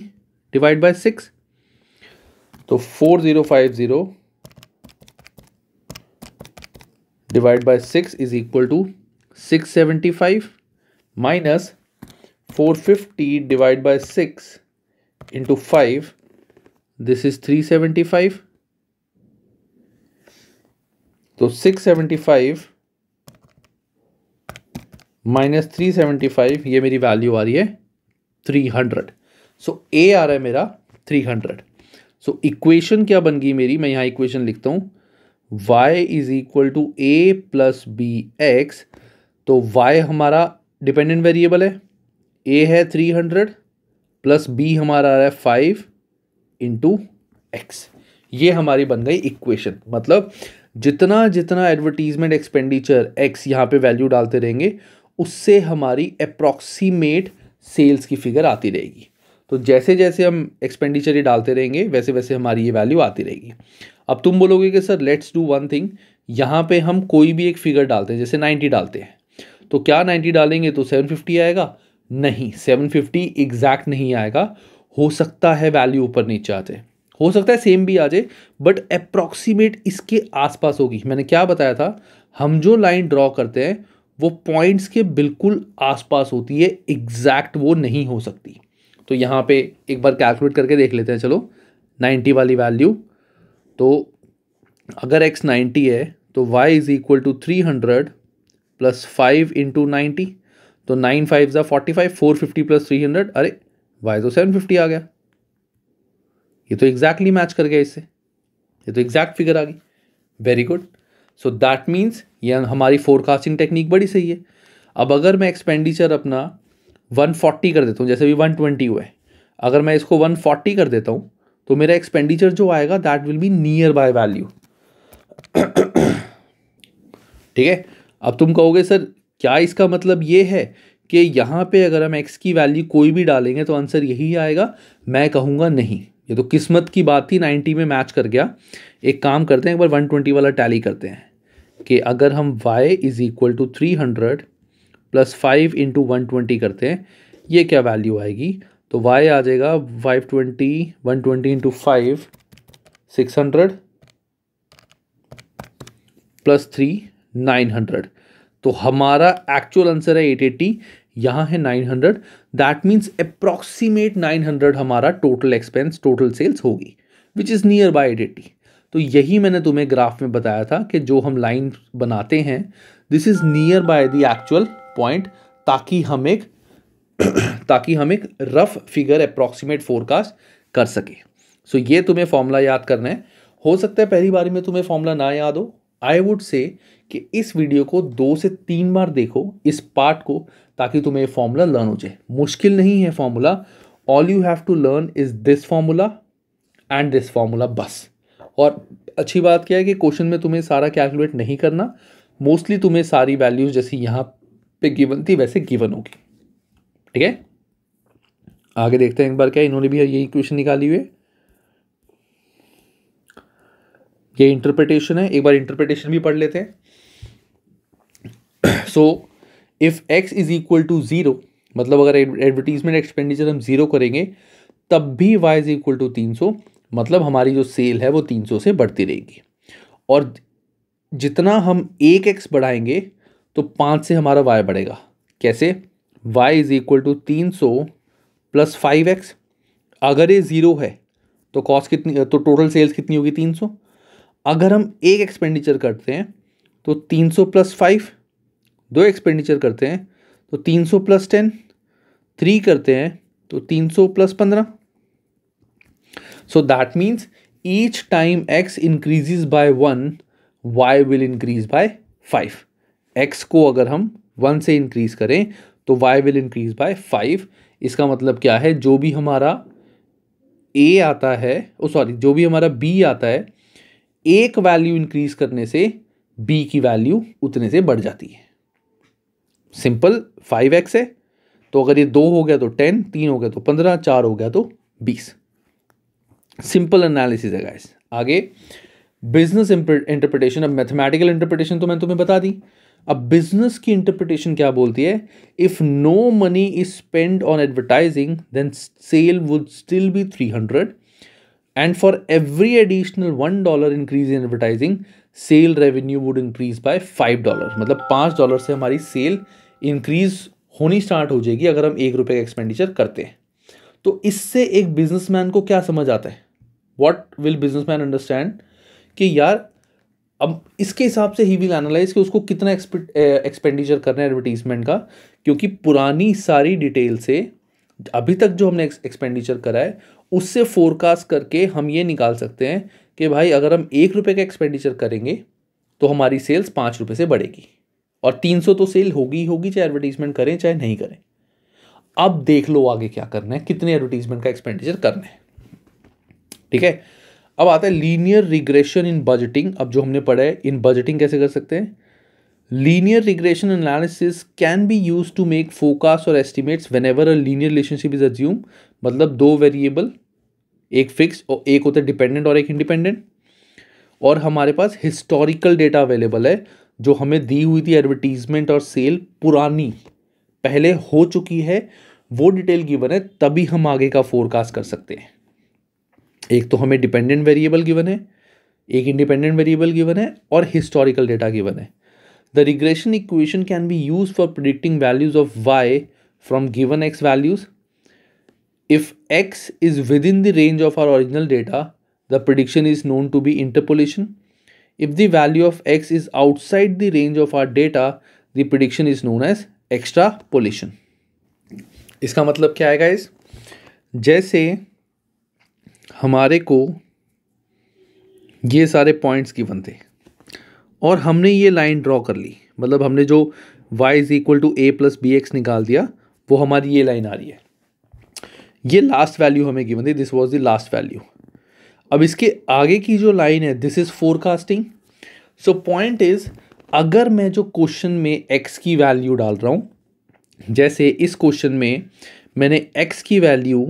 divide by six तो four zero five zero divide by six is equal to six seventy five minus four fifty divide by six into five this is three seventy five तो six seventy five minus three seventy five ये मेरी value आ रही है three hundred so ए आ रहा है मेरा three hundred so equation क्या बन गई मेरी मैं यहाँ इक्वेशन लिखता हूँ y is equal to A plus B X तो y हमारा डिपेंडेंट वेरिएबल है ए है थ्री हंड्रेड प्लस बी हमारा आ रहा है फाइव इंटू एक्स ये हमारी बन गई इक्वेशन मतलब जितना जितना एडवर्टीजमेंट एक्सपेंडिचर एक्स यहाँ पे वैल्यू डालते रहेंगे उससे हमारी अप्रॉक्सीमेट सेल्स की फिगर आती रहेगी तो जैसे जैसे हम एक्सपेंडिचर ये डालते रहेंगे वैसे वैसे हमारी ये वैल्यू आती रहेगी अब तुम बोलोगे कि sir let's do one thing यहाँ पे हम कोई भी एक फिगर डालते हैं जैसे 90 डालते हैं तो क्या 90 डालेंगे तो 750 आएगा नहीं 750 एग्जैक्ट नहीं आएगा हो सकता है वैल्यू ऊपर नीचे आ जाए हो सकता है सेम भी आ जाए बट अप्रॉक्सीमेट इसके आसपास होगी मैंने क्या बताया था हम जो लाइन ड्रॉ करते हैं वो पॉइंट्स के बिल्कुल आसपास होती है एग्जैक्ट वो नहीं हो सकती तो यहाँ पे एक बार कैलकुलेट करके देख लेते हैं चलो नाइन्टी वाली वैल्यू तो अगर एक्स नाइन्टी है तो Y is equal to three hundred plus five into ninety तो नाइन फाइव ज़ा forty five four fifty plus three hundred अरे वाई तो सेवन फिफ्टी आ गया ये तो एग्जैक्टली मैच कर गया इससे ये तो एग्जैक्ट फिगर आ गई very good so that means ये हमारी फोरकास्टिंग टेक्निक बड़ी सही है अब अगर मैं एक्सपेंडिचर अपना वन फोर्टी कर देता हूँ जैसे भी वन ट्वेंटी हुआ है अगर मैं इसको वन फोर्टी कर देता हूँ तो मेरा एक्सपेंडिचर जो आएगा that will be near by value ठीक है अब तुम कहोगे सर क्या इसका मतलब ये है कि यहाँ पे अगर हम एक्स की वैल्यू कोई भी डालेंगे तो आंसर यही आएगा मैं कहूँगा नहीं ये तो किस्मत की बात थी नाइन्टी में मैच कर गया एक काम करते हैं एक बार वन ट्वेंटी वाला टैली करते हैं कि अगर हम y is equal to three hundred plus five into one twenty करते हैं ये क्या वैल्यू आएगी तो वाई आ जाएगा five twenty one twenty into five six hundred plus three nine hundred तो हमारा एक्चुअल आंसर है एट एट्टी यहाँ है nine hundred that means approximate nine hundred हमारा टोटल एक्सपेंस टोटल सेल्स होगी which is near by eight eighty तो यही मैंने तुम्हें ग्राफ में बताया था कि जो हम लाइन बनाते हैं this is near by the actual point ताकि हम एक ताकि हम एक रफ फिगर अप्रॉक्सीमेट फोरकास्ट कर सके सो so, ये तुम्हें फॉर्मूला याद करना है हो सकता है पहली बार में तुम्हें फॉर्मूला ना याद हो आई वुड से कि इस वीडियो को दो से तीन बार देखो इस पार्ट को ताकि तुम्हें फॉर्मूला लर्न हो जाए मुश्किल नहीं है formula all you have to learn is this formula and this formula बस और अच्छी बात क्या है कि क्वेश्चन में तुम्हें सारा कैलकुलेट नहीं करना मोस्टली तुम्हें सारी वैल्यूज़ जैसे यहाँ पे गिवन थी वैसे गिवन होगी ठीक है आगे देखते हैं एक बार क्या इन्होंने भी यही इक्वेशन निकाली हुई है ये इंटरप्रिटेशन है एक बार इंटरप्रिटेशन भी पढ़ लेते हैं so if X is equal to zero मतलब अगर एडवर्टीजमेंट एक्सपेंडिचर हम ज़ीरो करेंगे तब भी वाई इज इक्वल टू तीन सौ मतलब हमारी जो सेल है वो तीन सौ से बढ़ती रहेगी और जितना हम एक एक्स बढ़ाएंगे तो पाँच से हमारा वाई बढ़ेगा कैसे वाई इज इक्वल टू तीन सौ प्लस फाइव एक्स अगर ये ज़ीरो है तो कॉस्ट कितनी तो टोटल सेल्स कितनी होगी तीन सौ अगर हम एक एक्सपेंडिचर करते हैं तो तीन सौ प्लस फाइव दो एक्सपेंडिचर करते हैं तो तीन सौ प्लस टेन थ्री करते हैं तो तीन सौ प्लस पंद्रह so that means each time X increases by one Y will increase by five X को अगर हम वन से इंक्रीज़ करें तो Y will increase by five इसका मतलब क्या है जो भी हमारा ए आता है ओ सॉरी जो भी हमारा बी आता है एक वैल्यू इंक्रीज़ करने से बी की वैल्यू उतने से बढ़ जाती है सिंपल फाइव एक्स है तो अगर ये दो हो गया तो टेन तीन हो गया तो पंद्रह चार हो गया तो बीस सिंपल एनालिसिस है गाइस आगे बिजनेस इंटरप्रिटेशन अब मैथमेटिकल इंटरप्रिटेशन तो मैंने तुम्हें बता दी अब बिजनेस की इंटरप्रिटेशन क्या बोलती है if no money is spend on advertising then sale would still be three hundred and for every additional one dollar increase in advertising sale revenue would increase by five dollar मतलब पाँच dollar से हमारी cell increase होनी start हो जाएगी अगर हम एक रुपये का एक्सपेंडिचर करते हैं तो इससे एक बिजनेसमैन को क्या समझ आता है what will business man understand कि यार अब इसके हिसाब से ही विल एनालाइज कि उसको कितना एक्सपेंडिचर करना है एडवर्टीजमेंट का क्योंकि पुरानी सारी डिटेल से अभी तक जो हमने एक्सपेंडिचर करा है उससे फोरकास्ट करके हम ये निकाल सकते हैं कि भाई अगर हम एक रुपये का एक्सपेंडिचर करेंगे तो हमारी सेल्स पाँच रुपये से बढ़ेगी और तीन सौ तो सेल होगी ही होगी चाहे एडवर्टीजमेंट करें चाहे नहीं करें अब देख लो आगे क्या करना है कितने एडवर्टीजमेंट का एक्सपेंडिचर करना है ठीक है अब आता है लीनियर रिग्रेशन इन बजटिंग अब जो हमने पढ़ा है इन बजटिंग कैसे कर सकते हैं linear regression analysis can be use to make forecast और estimates whenever a linear relationship is assume मतलब दो वेरिएबल एक फिक्स और एक होता है डिपेंडेंट और एक इंडिपेंडेंट और हमारे पास हिस्टोरिकल डेटा अवेलेबल है जो हमें दी हुई थी एडवर्टीजमेंट और सेल पुरानी पहले हो चुकी है वो डिटेल गिवन है तभी हम आगे का फोरकास्ट कर सकते हैं एक तो हमें डिपेंडेंट वेरिएबल गिवन है एक इंडिपेंडेंट वेरिएबल गिवन है और हिस्टोरिकल डेटा गिवन है the regression equation can be use for predicting values of Y from given X values if X is within the range of our original data the prediction is known to be interpolation if the value of X is outside the range of our data the prediction is known as extrapolation इसका मतलब क्या है guys जैसे हमारे को ये सारे points की बनते और हमने ये लाइन ड्रॉ कर ली मतलब हमने जो y is equal to A plus B X निकाल दिया वो हमारी ये लाइन आ रही है ये लास्ट वैल्यू हमें गिवन थी this was the last value अब इसके आगे की जो लाइन है this is forecasting so point is अगर मैं जो क्वेश्चन में x की वैल्यू डाल रहा हूँ जैसे इस क्वेश्चन में मैंने x की वैल्यू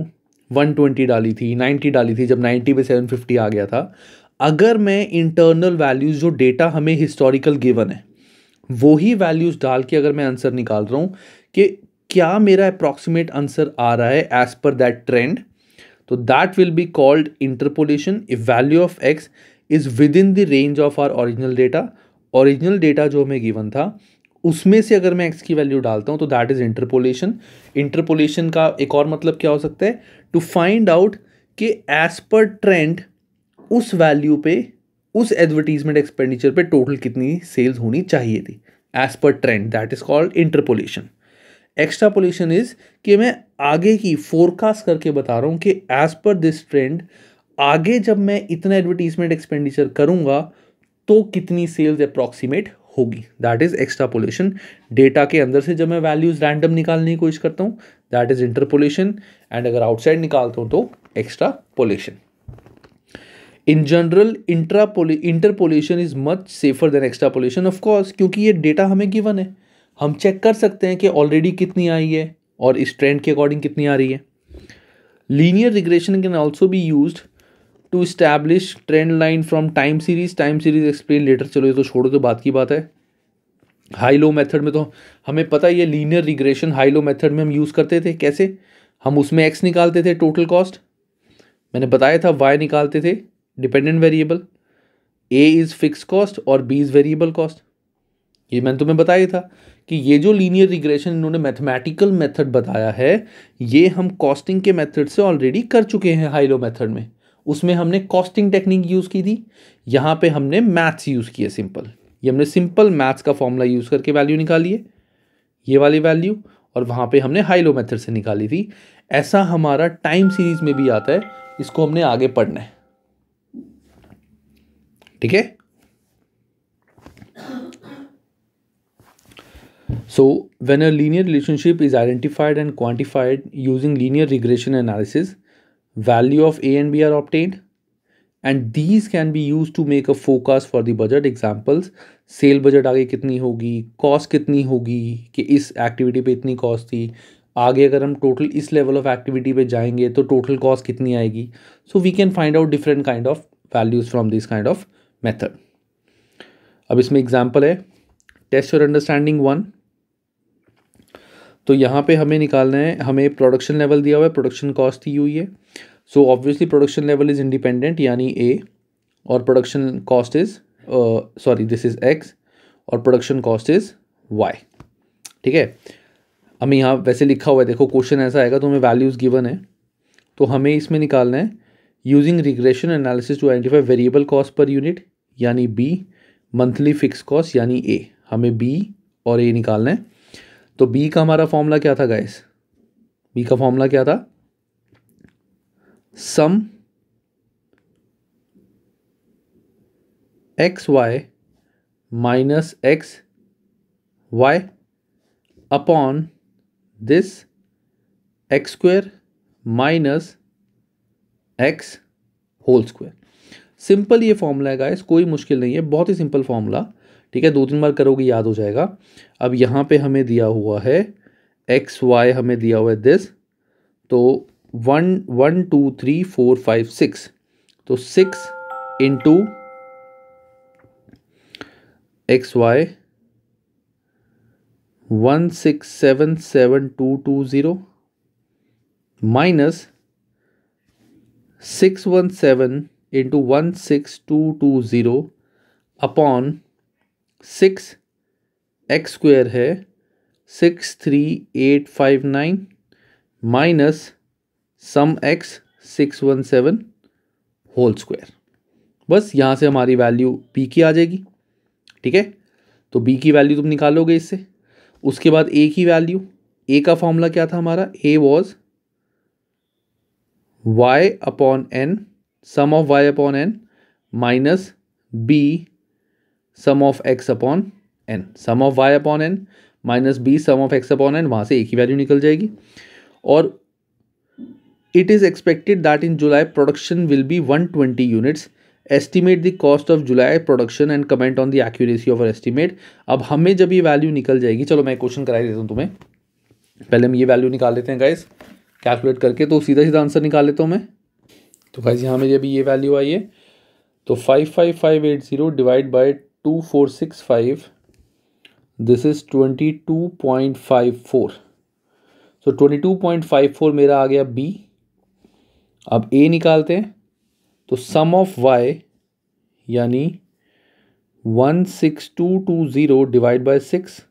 120 डाली थी 90 डाली थी जब 90 पे 750 आ गया था अगर मैं इंटरनल वैल्यूज़ जो डेटा हमें हिस्टोरिकल गिवन है वो ही वैल्यूज़ डाल के अगर मैं आंसर निकाल रहा हूँ कि क्या मेरा अप्रॉक्सीमेट आंसर आ रहा है एज पर दैट ट्रेंड तो that will be called interpolation if value of X is within the range of our original data original data जो हमें गिवन था उसमें से अगर मैं एक्स की वैल्यू डालता हूँ तो दैट इज़ इंटरपोलेशन इंटरपोलेशन का एक और मतलब क्या हो सकता है टू फाइंड आउट कि एज पर ट्रेंड उस वैल्यू पे उस एडवर्टीजमेंट एक्सपेंडिचर पे टोटल कितनी सेल्स होनी चाहिए थी as per trend that is called interpolation pollution is कि मैं आगे की फोरकास्ट करके बता रहा हूँ कि एज पर दिस ट्रेंड आगे जब मैं इतना एडवर्टीजमेंट एक्सपेंडिचर करूँगा तो कितनी सेल्स अप्रॉक्सीमेट होगी दैट इज़ पोल्यूशन डेटा के अंदर से जब मैं वैल्यूज़ रैंडम निकालने की कोशिश करता हूँ दैट इज़ इंटरपोलेशन एंड अगर आउटसाइड निकालता हूँ तो extrapolation in general interpolation is much safer than extrapolation of course क्योंकि ये डेटा हमें गिवन है हम चेक कर सकते हैं कि ऑलरेडी कितनी आई है और इस ट्रेंड के अकॉर्डिंग कितनी आ रही है linear regression can also be use to establish trend line from time series time series explain later चलो ये तो छोड़ो तो बात की बात है हाई लो मेथड में तो हमें पता ही है linear regression high low method में हम यूज़ करते थे कैसे हम उसमें एक्स निकालते थे टोटल कॉस्ट मैंने बताया था वाई निकालते थे dependent variable A is fix cost और बी इज़ वेरिएबल कॉस्ट ये मैंने तुम्हें बताया था कि ये जो लीनियर रिग्रेशन इन्होंने मैथमेटिकल मेथड बताया है ये हम कॉस्टिंग के मेथड से ऑलरेडी कर चुके हैं हाइलो मेथड में उसमें हमने कॉस्टिंग टेक्निक यूज़ की थी यहाँ पे हमने मैथ्स यूज़ किए सिंपल ये हमने सिंपल मैथ्स का फॉर्मूला यूज़ करके वैल्यू निकाली है ये वाली वैल्यू और वहाँ पे हमने हाई लो मेथड से निकाली थी ऐसा हमारा टाइम सीरीज में भी आता है इसको हमने आगे पढ़ना है ठीक है so when a linear relationship is identified and quantified using linear regression analysis value of A and B are obtained and these can be use to make a forecast for the budget examples sale budget आगे कितनी होगी cost कितनी होगी कि इस activity पे इतनी cost थी आगे अगर हम टोटल इस लेवल ऑफ एक्टिविटी पे जाएंगे तो टोटल कॉस्ट कितनी आएगी so we can find out different kind of values from this kind of method अब इसमें एग्जाम्पल है टेस्ट और अंडरस्टैंडिंग वन तो यहाँ पे हमें निकालना है हमें प्रोडक्शन लेवल दिया हुआ है प्रोडक्शन कॉस्ट दी हुई है so obviously production level is independent यानी ए और production cost is sorry this is X और प्रोडक्शन कॉस्ट इज़ वाई ठीक है हमें यहाँ वैसे लिखा हुआ है देखो क्वेश्चन ऐसा आएगा तो हमें वैल्यूज़ गिवन है तो हमें इसमें निकालना है using regression analysis to identify variable cost per unit यानी बी मंथली फिक्स कॉस्ट यानी ए हमें बी और ए निकालना है तो बी का हमारा फॉर्मूला क्या था गाइस बी का फॉर्मूला क्या था sum X Y minus X Y upon this X square minus X whole square simple ये फॉर्मूला है गाइस कोई मुश्किल नहीं है बहुत ही सिंपल फॉर्मूला ठीक है दो तीन बार करोगे याद हो जाएगा अब यहाँ पे हमें दिया हुआ है एक्स वाई हमें दिया हुआ है दिस तो one one two three four five six तो six into X Y one six seven seven two two zero minus six one seven into one six two two zero upon six X square है six three eight five nine minus sum X six one seven whole square बस यहाँ से हमारी value P की आ जाएगी ठीक है तो बी की वैल्यू तुम निकालोगे इससे उसके बाद ए की वैल्यू ए का फॉर्मूला क्या था हमारा A was Y upon N sum of y upon N minus B sum of x upon N sum of y upon N minus B sum of x upon N वहाँ से A की value निकल जाएगी और it is expected that in July production will be one twenty units estimate the cost of July production and comment on the accuracy of estimate अब हमें जब ये वैल्यू निकल जाएगी चलो मैं क्वेश्चन कराई देता हूँ तुम्हें पहले हम ये वैल्यू निकाल लेते हैं गाइज कैलकुलेट करके तो सीधा सीधा आंसर निकाल लेता हूँ मैं तो गाइज यहाँ मेरी अभी ये वैल्यू आई है तो five five five eight zero divide by two four six five this is twenty two point five four so twenty two point five four मेरा आ गया बी अब ए निकालते हैं तो सम ऑफ वाई यानी one six two two zero divide by six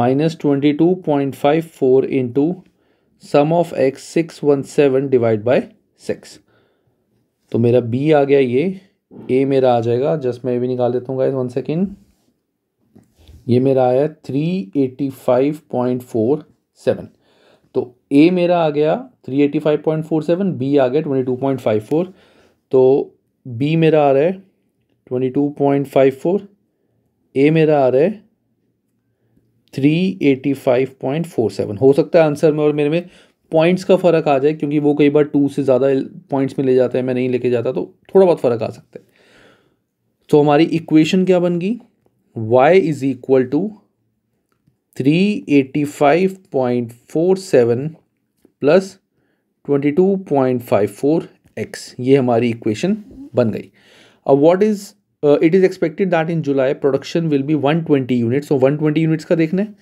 minus twenty two point five four into sum of X six one seven divide by six तो मेरा बी आ गया ये ए मेरा आ जाएगा जस्ट मैं भी निकाल देता हूँ गाइज वन सेकेंड ये मेरा आया three eighty five point four seven तो ए मेरा आ गया three eighty five point four seven B आ गया twenty two point five four तो बी मेरा आ रहा है twenty two point five four A मेरा आ रहा है three eighty five point four seven हो सकता है आंसर में और मेरे में पॉइंट्स का फ़र्क आ जाए क्योंकि वो कई बार टू से ज़्यादा पॉइंट्स में ले जाता है मैं नहीं लेके जाता तो थोड़ा बहुत फ़र्क आ सकता है तो हमारी इक्वेशन क्या बन गई Y is equal to three eighty five point four seven plus twenty two point five four X ये हमारी इक्वेशन बन गई अब what is it is expected that in July production will be 120 units one twenty units का देखना है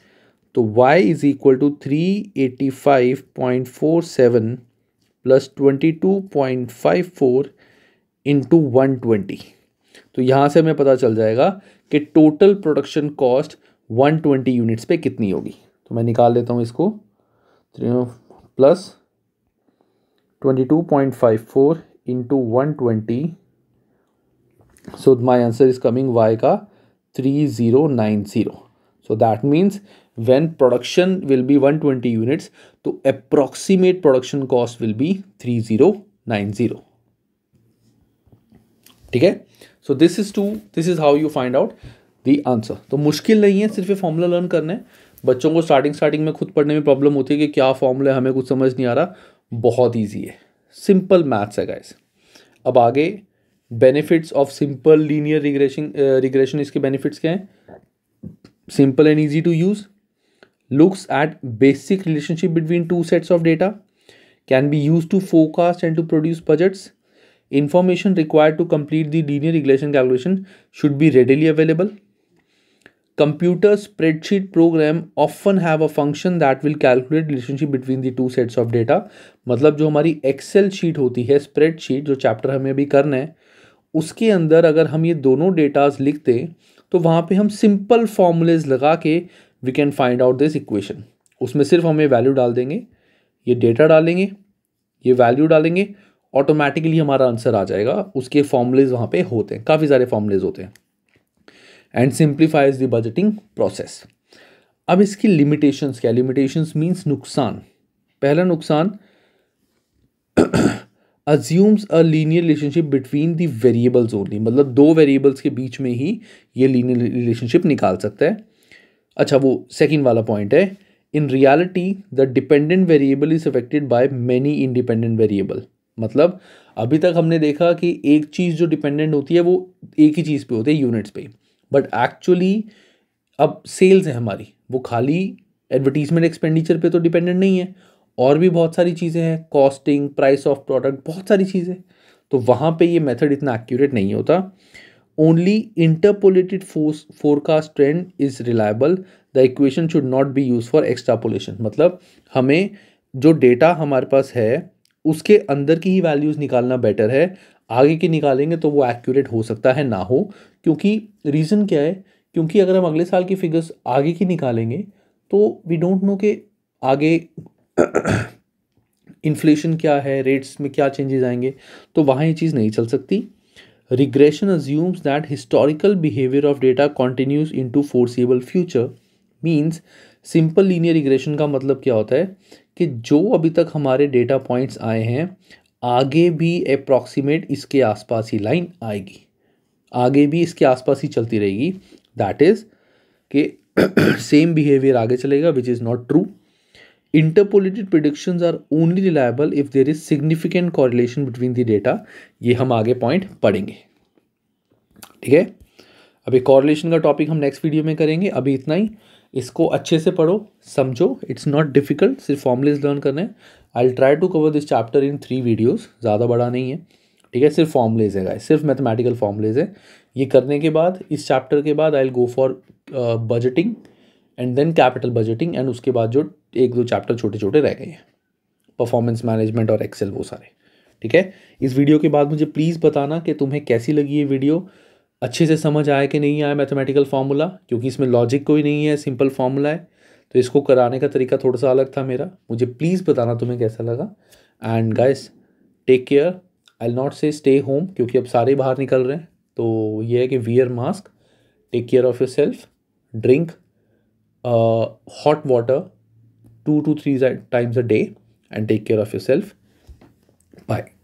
तो Y is equal to three eighty five point four seven plus twenty two point five four into one twenty तो यहाँ से हमें पता चल जाएगा कि total production cost one twenty units पे कितनी होगी तो मैं निकाल लेता हूँ इसको three plus twenty two point five four into one twenty so my answer is coming y ka 3090 so that means when production will be approximate production cost will be three zero nine zero ठीक है so this is to this is how you find out the answer तो मुश्किल नहीं है सिर्फ ये formula learn करना है बच्चों को स्टार्टिंग स्टार्टिंग में खुद पढ़ने में प्रॉब्लम होती है कि क्या फॉर्मूला है हमें कुछ समझ नहीं आ रहा बहुत ईजी है सिंपल मैथ्स है गाइस अब आगे benefits of simple linear regression regression इसके बेनिफिट्स क्या हैं simple and easy to use looks at basic relationship between two sets of data can be use to forecast and to produce budgets information required to complete the linear regression calculation should be readily available computer spreadsheet program often have a function that will calculate relationship between the two sets of data मतलब जो हमारी Excel sheet होती है spread sheet जो chapter हमें अभी करना है उसके अंदर अगर हम ये दोनों डेटाज लिखते तो वहाँ पे हम सिंपल फॉर्मूलेज लगा के we can find out this equation उसमें सिर्फ हमें वैल्यू डाल देंगे ये डेटा डालेंगे ये वैल्यू डालेंगे ऑटोमेटिकली हमारा आंसर आ जाएगा उसके फॉर्मूलेज वहाँ पे होते हैं काफ़ी सारे फॉर्मूलेज होते हैं and simplifies the budgeting process अब इसकी लिमिटेशंस क्या लिमिटेशंस मींस नुकसान पहला नुकसान assumes a linear relationship between the variables only मतलब दो वेरिएबल्स के बीच में ही ये लीनियर रिलेशनशिप निकाल सकता है अच्छा वो सेकंड वाला पॉइंट है in reality the dependent variable is affected by many independent variable मतलब अभी तक हमने देखा कि एक चीज़ जो डिपेंडेंट होती है वो एक ही चीज़ पे होती है यूनिट्स पे बट एक्चुअली अब सेल्स हैं हमारी वो खाली एडवर्टीजमेंट एक्सपेंडिचर पे तो डिपेंडेंट नहीं है और भी बहुत सारी चीज़ें हैं कॉस्टिंग प्राइस ऑफ प्रोडक्ट बहुत सारी चीज़ें तो वहाँ पे ये मेथड इतना एक्यूरेट नहीं होता only interpolated force forecast trend is reliable the equation should not be use for extrapolation मतलब हमें जो डेटा हमारे पास है उसके अंदर की ही वैल्यूज़ निकालना बेटर है आगे की निकालेंगे तो वो एक्यूरेट हो सकता है ना हो क्योंकि रीज़न क्या है क्योंकि अगर हम अगले साल की फिगर्स आगे की निकालेंगे तो वी डोंट नो कि आगे इन्फ्लेशन क्या है रेट्स में क्या चेंजेस आएंगे तो वहाँ ये चीज़ नहीं चल सकती regression assumes that historical behaviour of data continues into foreseeable future means simple linear regression का मतलब क्या होता है कि जो अभी तक हमारे डेटा पॉइंट्स आए हैं आगे भी अप्रॉक्सीमेट इसके आसपास ही लाइन आएगी आगे भी इसके आसपास ही चलती रहेगी दैट इज़ के सेम बिहेवियर आगे चलेगा which is not true interpolated prediction are only reliable if there is significant correlation between the data ये हम आगे पॉइंट पढ़ेंगे ठीक है अभी कॉरिलेशन का टॉपिक हम नेक्स्ट वीडियो में करेंगे अभी इतना ही इसको अच्छे से पढ़ो समझो इट्स नॉट डिफ़िकल्ट सिर्फ फॉर्मुलेज लर्न करने है I try to cover this chapter in three videos ज़्यादा बड़ा नहीं है ठीक है सिर्फ फॉर्मुलेज है गाइस सिर्फ मैथमेटिकल फॉर्मुलेज है ये करने के बाद इस चैप्टर के बाद I will go for budgeting and then capital budgeting and उसके बाद जो एक दो चैप्टर छोटे छोटे रह गए हैं परफॉर्मेंस मैनेजमेंट और एक्सेल वो सारे ठीक है इस वीडियो के बाद मुझे प्लीज़ बताना कि तुम्हें कैसी लगी ये वीडियो अच्छे से समझ आया कि नहीं आया मैथमेटिकल फार्मूला क्योंकि इसमें लॉजिक कोई नहीं है सिंपल फार्मूला है तो इसको कराने का तरीका थोड़ा सा अलग था मेरा मुझे प्लीज़ बताना तुम्हें कैसा लगा and guys take care I not say stay home क्योंकि अब सारे बाहर निकल रहे हैं तो ये है कि wear mask take care of yourself drink hot water two to three times a day and take care of yourself bye